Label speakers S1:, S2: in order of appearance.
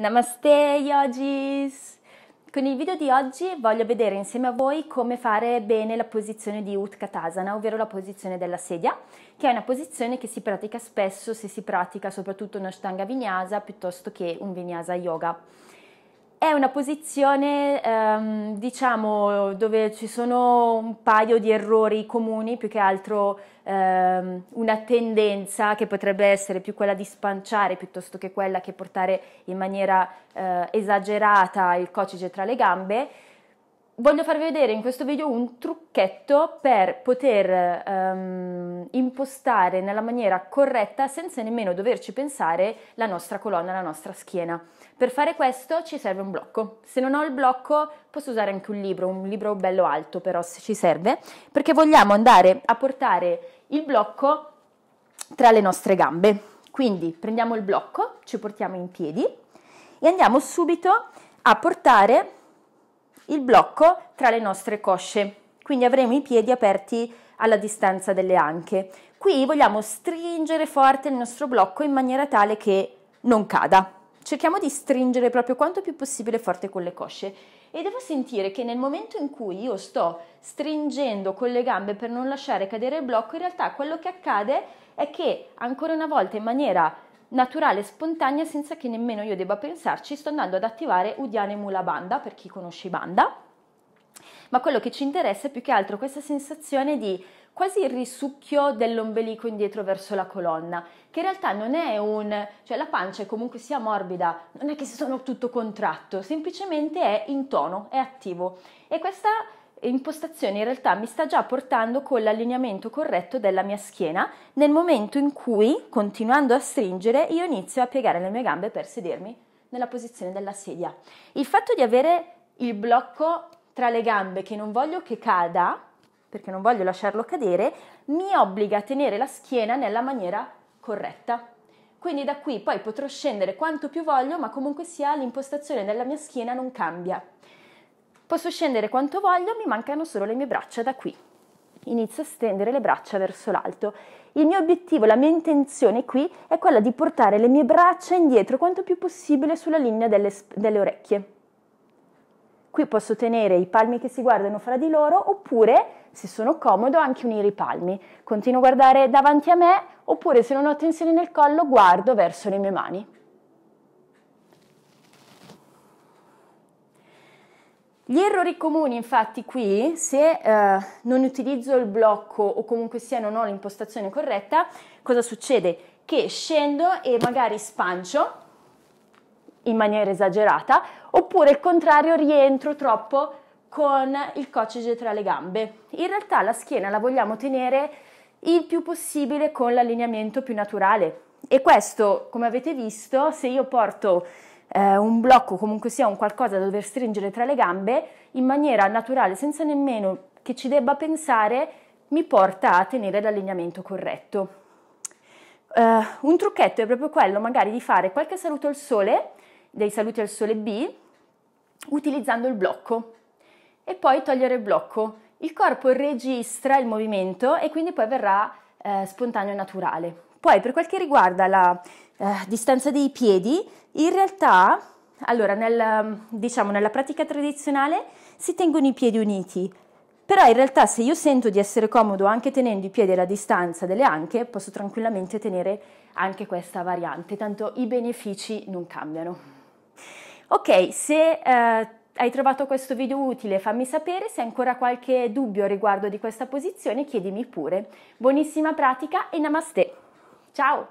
S1: Namaste Yogis! Con il video di oggi voglio vedere insieme a voi come fare bene la posizione di Utkatasana, ovvero la posizione della sedia, che è una posizione che si pratica spesso se si pratica soprattutto una Ashtanga Vinyasa piuttosto che un Vinyasa Yoga. È una posizione, ehm, diciamo, dove ci sono un paio di errori comuni, più che altro ehm, una tendenza che potrebbe essere più quella di spanciare piuttosto che quella che portare in maniera eh, esagerata il cocige tra le gambe. Voglio farvi vedere in questo video un trucchetto per poter ehm, impostare nella maniera corretta senza nemmeno doverci pensare la nostra colonna, la nostra schiena. Per fare questo ci serve un blocco. Se non ho il blocco posso usare anche un libro, un libro bello alto però se ci serve, perché vogliamo andare a portare il blocco tra le nostre gambe. Quindi prendiamo il blocco, ci portiamo in piedi e andiamo subito a portare il blocco tra le nostre cosce. Quindi avremo i piedi aperti alla distanza delle anche. Qui vogliamo stringere forte il nostro blocco in maniera tale che non cada. Cerchiamo di stringere proprio quanto più possibile forte con le cosce e devo sentire che nel momento in cui io sto stringendo con le gambe per non lasciare cadere il blocco, in realtà quello che accade è che ancora una volta in maniera naturale, spontanea, senza che nemmeno io debba pensarci, sto andando ad attivare Udiane Mula Banda, per chi conosce i Banda, ma quello che ci interessa è più che altro questa sensazione di quasi il risucchio dell'ombelico indietro verso la colonna, che in realtà non è un, cioè la pancia è comunque sia morbida, non è che si sono tutto contratto, semplicemente è in tono, è attivo. E questa impostazione in realtà mi sta già portando con l'allineamento corretto della mia schiena nel momento in cui, continuando a stringere, io inizio a piegare le mie gambe per sedermi nella posizione della sedia. Il fatto di avere il blocco tra le gambe che non voglio che cada, perché non voglio lasciarlo cadere, mi obbliga a tenere la schiena nella maniera corretta. Quindi da qui poi potrò scendere quanto più voglio, ma comunque sia l'impostazione della mia schiena non cambia. Posso scendere quanto voglio, mi mancano solo le mie braccia da qui. Inizio a stendere le braccia verso l'alto. Il mio obiettivo, la mia intenzione qui è quella di portare le mie braccia indietro quanto più possibile sulla linea delle, delle orecchie. Qui posso tenere i palmi che si guardano fra di loro oppure, se sono comodo, anche unire i palmi. Continuo a guardare davanti a me oppure se non ho tensione nel collo guardo verso le mie mani. Gli errori comuni infatti qui, se eh, non utilizzo il blocco o comunque sia non ho l'impostazione corretta, cosa succede? Che scendo e magari spancio in maniera esagerata, oppure il contrario rientro troppo con il coccige tra le gambe. In realtà la schiena la vogliamo tenere il più possibile con l'allineamento più naturale e questo, come avete visto, se io porto eh, un blocco, comunque sia un qualcosa da dover stringere tra le gambe, in maniera naturale, senza nemmeno che ci debba pensare, mi porta a tenere l'allineamento corretto. Uh, un trucchetto è proprio quello magari di fare qualche saluto al sole dei saluti al sole B utilizzando il blocco e poi togliere il blocco. Il corpo registra il movimento e quindi poi verrà eh, spontaneo e naturale. Poi per quel che riguarda la eh, distanza dei piedi, in realtà, allora, nel, diciamo, nella pratica tradizionale si tengono i piedi uniti, però in realtà se io sento di essere comodo anche tenendo i piedi alla distanza delle anche, posso tranquillamente tenere anche questa variante, tanto i benefici non cambiano. Ok, se eh, hai trovato questo video utile fammi sapere, se hai ancora qualche dubbio riguardo di questa posizione chiedimi pure. Buonissima pratica e namaste! Ciao!